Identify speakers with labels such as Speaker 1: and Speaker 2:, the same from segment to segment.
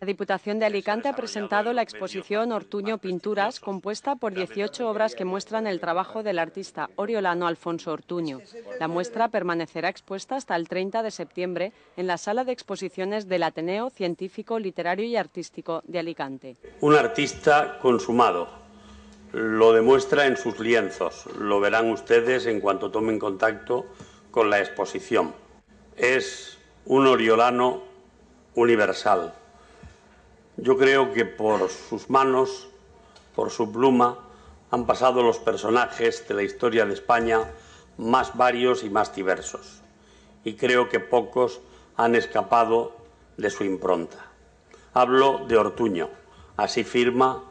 Speaker 1: la Diputación de Alicante ha presentado la
Speaker 2: exposición Ortuño Pinturas, compuesta por 18 obras que muestran el trabajo del artista oriolano Alfonso Ortuño. La muestra permanecerá expuesta hasta el 30 de septiembre en la sala de exposiciones del Ateneo Científico, Literario y Artístico de Alicante.
Speaker 1: Un artista consumado, lo demuestra en sus lienzos. Lo verán ustedes en cuanto tomen contacto con la exposición. Es un oriolano universal. Yo creo que por sus manos, por su pluma, han pasado los personajes de la historia de España más varios y más diversos. Y creo que pocos han escapado de su impronta. Hablo de Ortuño, así firma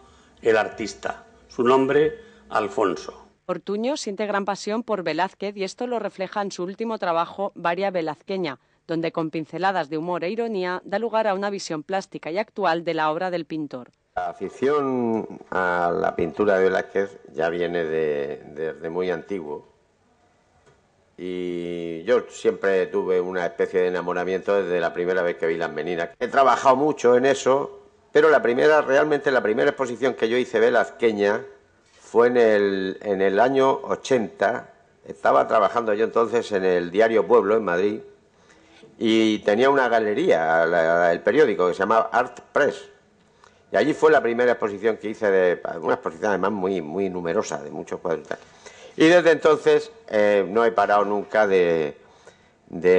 Speaker 1: el artista. Su nombre, Alfonso.
Speaker 2: Ortuño siente gran pasión por Velázquez y esto lo refleja en su último trabajo, Varia Velazqueña, donde con pinceladas de humor e ironía da lugar a una visión plástica y actual de la obra del pintor.
Speaker 3: La afición a la pintura de Velázquez ya viene desde muy antiguo y yo siempre tuve una especie de enamoramiento desde la primera vez que vi las meninas. He trabajado mucho en eso, pero la primera, realmente la primera exposición que yo hice velazqueña fue en el, en el año 80. Estaba trabajando yo entonces en el diario Pueblo, en Madrid, y tenía una galería, el periódico, que se llamaba Art Press. Y allí fue la primera exposición que hice, de, una exposición además muy, muy numerosa, de muchos cuadros y desde entonces eh, no he parado nunca de,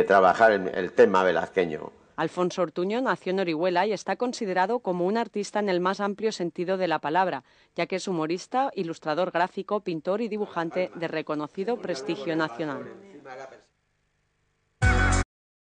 Speaker 3: trabajar en el tema velazqueño.
Speaker 2: Alfonso Ortuño nació en Orihuela y está considerado como un artista en el más amplio sentido de la palabra, ya que es humorista, ilustrador gráfico, pintor y dibujante de reconocido prestigio nacional.